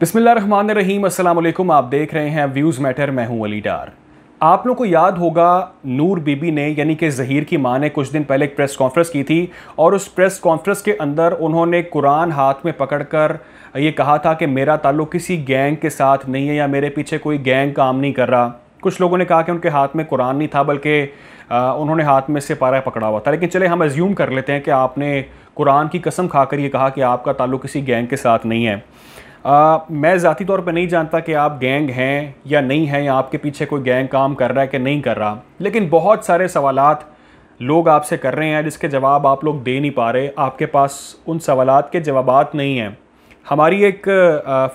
बिसमिल्ल रहीम अल्लाम आप देख रहे हैं व्यूज़ मैटर मैं हूं अली डार आप लोगों को याद होगा नूर बीबी ने यानी कि जहीर की मां ने कुछ दिन पहले एक प्रेस कॉन्फ्रेंस की थी और उस प्रेस कॉन्फ्रेंस के अंदर उन्होंने कुरान हाथ में पकड़कर ये कहा था कि मेरा ताल्लुक़ किसी गैंग के साथ नहीं है या मेरे पीछे कोई गैंग काम नहीं कर रहा कुछ लोगों ने कहा कि उनके हाथ में कुरान नहीं था बल्कि उन्होंने हाथ में से पारा पकड़ा हुआ था लेकिन चले हम एज्यूम कर लेते हैं कि आपने कुरान की कसम खाकर ये कहा कि आपका ताल्लुक़ किसी गैंग के साथ नहीं है आ, मैं ज़ाती तौर पर नहीं जानता कि आप गैंग हैं या नहीं हैं या आपके पीछे कोई गैंग काम कर रहा है कि नहीं कर रहा लेकिन बहुत सारे सवाल लोग आपसे कर रहे हैं जिसके जवाब आप लोग दे नहीं पा रहे आपके पास उन सवाल के जवाब नहीं हैं हमारी एक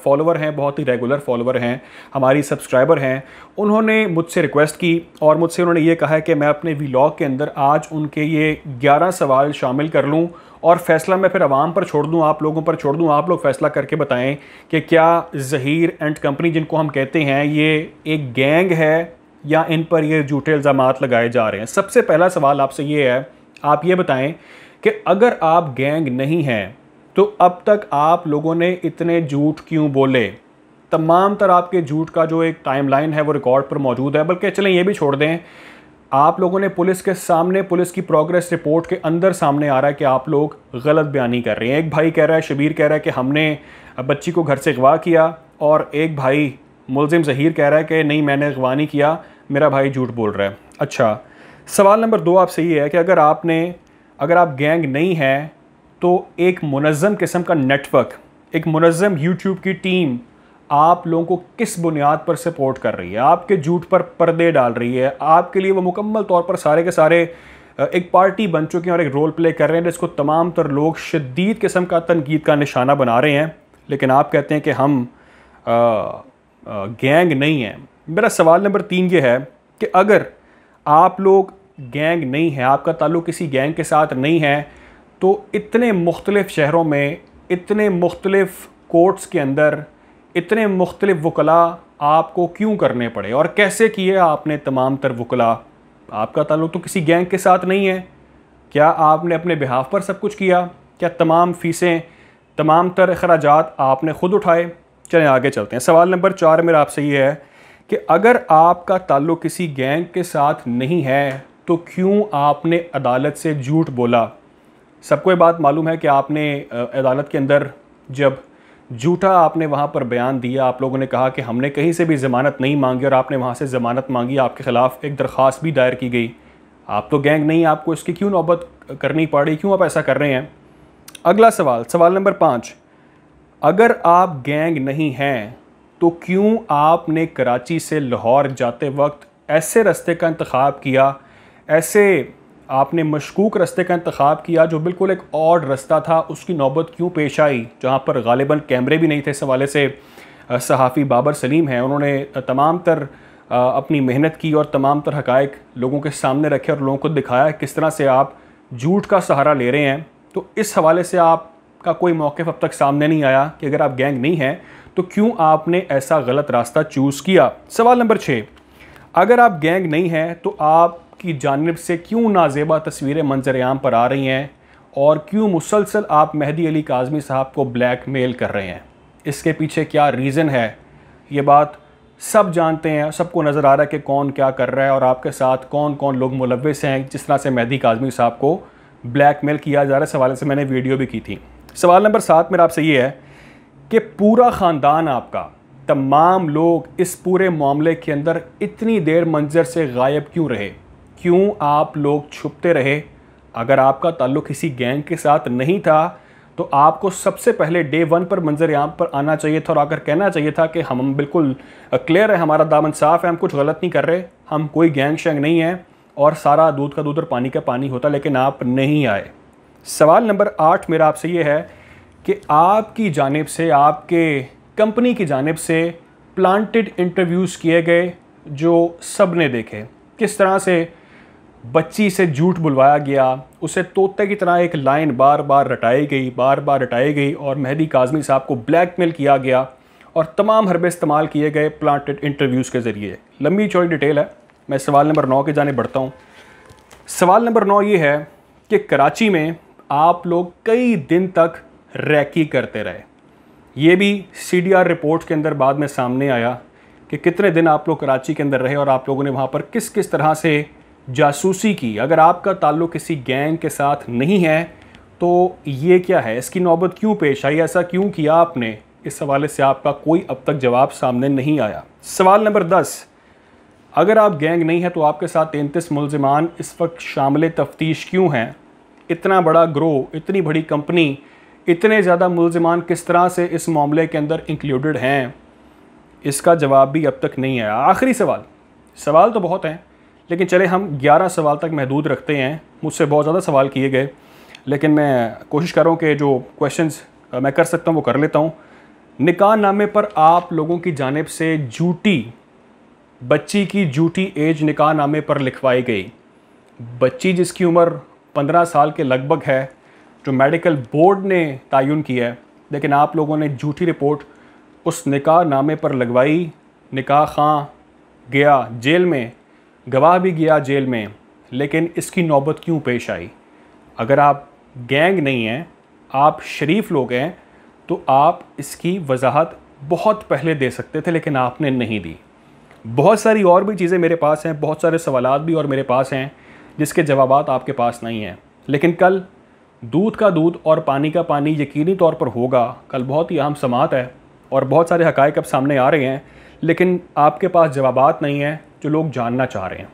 फॉलोवर हैं बहुत ही रेगुलर फॉलोवर हैं हमारी सब्सक्राइबर हैं उन्होंने मुझसे रिक्वेस्ट की और मुझसे उन्होंने ये कहा है कि मैं अपने वीलॉग के अंदर आज उनके ये 11 सवाल शामिल कर लूँ और फैसला मैं फिर आवाम पर छोड़ दूँ आप लोगों पर छोड़ दूँ आप लोग फैसला करके बताएं कि क्या जहीर एंड कंपनी जिनको हम कहते हैं ये एक गैंग है या इन पर ये झूठे इल्ज़ाम लगाए जा रहे हैं सबसे पहला सवाल आपसे ये है आप ये बताएं कि अगर आप गैंग नहीं हैं तो अब तक आप लोगों ने इतने झूठ क्यों बोले तमाम तर आपके झूठ का जो एक टाइमलाइन है वो रिकॉर्ड पर मौजूद है बल्कि चलें ये भी छोड़ दें आप लोगों ने पुलिस के सामने पुलिस की प्रोग्रेस रिपोर्ट के अंदर सामने आ रहा है कि आप लोग गलत बयानी कर रहे हैं एक भाई कह रहा है शबीर कह रहा है कि हमने बच्ची को घर से अगवा किया और एक भाई मुलजिम जहीर कह रहा है कि नहीं मैंने अगवा नहीं किया मेरा भाई झूठ बोल रहा है अच्छा सवाल नंबर दो आपसे ये है कि अगर आपने अगर आप गैंग नहीं हैं तो एक मुनज़म किस्म का नेटवर्क एक मुनज़म यूट्यूब की टीम आप लोगों को किस बुनियाद पर सपोर्ट कर रही है आपके झूठ पर पर्दे डाल रही है आपके लिए वो मुकम्मल तौर पर सारे के सारे एक पार्टी बन चुकी हैं और एक रोल प्ले कर रहे हैं जिसको तमाम तर लोग शदीद किस्म का तनकीद का निशाना बना रहे हैं लेकिन आप कहते हैं कि हम आ, आ, गैंग नहीं हैं मेरा सवाल नंबर तीन ये है कि अगर आप लोग गैंग नहीं हैं आपका ताल्लुक किसी गैंग के साथ नहीं है तो इतने मुख्तलिफ शहरों में इतने मुख्तलिफ कोर्ट्स के अंदर इतने मुख्तलिफ वकला आपको क्यों करने पड़े और कैसे किए आपने तमाम तर वकला आपका ताल्लुक तो किसी गैंग के साथ नहीं है क्या आपने अपने बिहाफ पर सब कुछ किया क्या तमाम फ़ीसें तमाम तर अखराज आपने ख़ुद उठाए चलें आगे चलते हैं सवाल नंबर चार मेरा आपसे ये है कि अगर आपका ताल्लुक किसी गैंग के साथ नहीं है तो क्यों आपने अदालत से झूठ बोला सबको ये बात मालूम है कि आपने अदालत के अंदर जब झूठा आपने वहाँ पर बयान दिया आप लोगों ने कहा कि हमने कहीं से भी ज़मानत नहीं मांगी और आपने वहाँ से ज़मानत मांगी आपके ख़िलाफ़ एक दरख्वास्त भी दायर की गई आप तो गैंग नहीं आपको इसकी क्यों नौबत करनी पड़ रही क्यों आप ऐसा कर रहे हैं अगला सवाल सवाल नंबर पाँच अगर आप गैंग नहीं हैं तो क्यों आपने कराची से लाहौर जाते वक्त ऐसे रस्ते का इंतखब किया ऐसे आपने मशकूक रस्ते का इंतखब किया जो बिल्कुल एक और रास्ता था उसकी नौबत क्यों पेश आई जहाँ पर गालिबा कैमरे भी नहीं थे इस हवाले से सहाफ़ी बाबर सलीम हैं उन्होंने तमाम तर अपनी मेहनत की और तमाम तर हक़ लोगों के सामने रखे और लोगों को दिखाया किस तरह से आप झूठ का सहारा ले रहे हैं तो इस हवाले से आपका कोई मौक़ अब तक सामने नहीं आया कि अगर आप गैंग नहीं हैं तो क्यों आपने ऐसा गलत रास्ता चूज़ किया सवाल नंबर छः अगर आप गैंग नहीं हैं तो आप की जानब से क्यों नाजेबा तस्वीरें मंजर आम पर आ रही हैं और क्यों मुसलसल आप मेहदी अली काजमी साहब को ब्लैक मेल कर रहे हैं इसके पीछे क्या रीज़न है ये बात सब जानते हैं सबको नज़र आ रहा है कि कौन क्या कर रहा है और आपके साथ कौन कौन लोग मुलविस हैं जिस तरह से मेहदी काजमी साहब को ब्लैक मेल किया जा रहा है सवाले से मैंने वीडियो भी की थी सवाल नंबर सात मेरा आपसे ये है कि पूरा ख़ानदान आपका तमाम लोग इस पूरे मामले के अंदर इतनी देर मंजर से गायब क्यों रहे क्यों आप लोग छुपते रहे अगर आपका ताल्लुक किसी गैंग के साथ नहीं था तो आपको सबसे पहले डे वन पर मंजर यहाँ पर आना चाहिए था और आकर कहना चाहिए था कि हम बिल्कुल क्लियर है हमारा दामन साफ़ है हम कुछ गलत नहीं कर रहे हम कोई गैंग शैंग नहीं है और सारा दूध का दूध और पानी का पानी होता लेकिन आप नहीं आए सवाल नंबर आठ मेरा आपसे ये है कि आपकी जानब से आपके कंपनी की जानब से प्लांटेड इंटरव्यूज़ किए गए जो सब ने देखे किस तरह से बच्ची से झूठ बुलवाया गया उसे तोते की तरह एक लाइन बार बार रटाई गई बार बार रटाई गई और मेहदी काजमी साहब को ब्लैकमेल किया गया और तमाम हरबे इस्तेमाल किए गए प्लांटेड इंटरव्यूज़ के ज़रिए लंबी चौड़ी डिटेल है मैं सवाल नंबर नौ के जाने बढ़ता हूँ सवाल नंबर नौ ये है कि कराची में आप लोग कई दिन तक रैकी करते रहे ये भी सी डी आर रिपोर्ट के अंदर बाद में सामने आया कि कितने दिन आप लोग कराची के अंदर रहे और आप लोगों ने वहाँ पर किस किस तरह से जासूसी की अगर आपका ताल्लुक किसी गैंग के साथ नहीं है तो ये क्या है इसकी नौबत क्यों पेश आई ऐसा क्यों किया आपने इस हवाले से आपका कोई अब तक जवाब सामने नहीं आया सवाल नंबर दस अगर आप गैंग नहीं है तो आपके साथ तैंतीस मुलजमान इस वक्त शामिल तफ्तीश क्यों हैं इतना बड़ा ग्रो इतनी बड़ी कंपनी इतने ज़्यादा मुलजमान किस तरह से इस मामले के अंदर इंक्लूडेड हैं इसका जवाब भी अब तक नहीं आया आखिरी सवाल सवाल तो बहुत हैं लेकिन चले हम 11 सवाल तक महदूद रखते हैं मुझसे बहुत ज़्यादा सवाल किए गए लेकिन मैं कोशिश कर रहा हूँ कि जो क्वेश्चन मैं कर सकता हूँ वो कर लेता हूँ निकाह नामे पर आप लोगों की जानब से जूटी बच्ची की जूटी एज निकाह नामे पर लिखवाई गई बच्ची जिसकी उम्र 15 साल के लगभग है जो मेडिकल बोर्ड ने तयन किया है लेकिन आप लोगों ने झूठी रिपोर्ट उस निकाह नामे पर लगवाई निकाह खां गया जेल में गवाह भी गया जेल में लेकिन इसकी नौबत क्यों पेश आई अगर आप गैंग नहीं हैं आप शरीफ लोग हैं तो आप इसकी वजाहत बहुत पहले दे सकते थे लेकिन आपने नहीं दी बहुत सारी और भी चीज़ें मेरे पास हैं बहुत सारे सवाल भी और मेरे पास हैं जिसके जवाब आपके पास नहीं हैं लेकिन कल दूध का दूध और पानी का पानी यकीनी तौर पर होगा कल बहुत ही अहम समात है और बहुत सारे हकायक अब सामने आ रहे हैं लेकिन आपके पास जवाब नहीं हैं जो लोग जानना चाह रहे हैं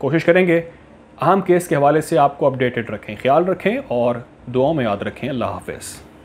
कोशिश करेंगे अहम केस के हवाले से आपको अपडेटेड रखें ख्याल रखें और दुआओं में याद रखें अल्लाह हाफिज़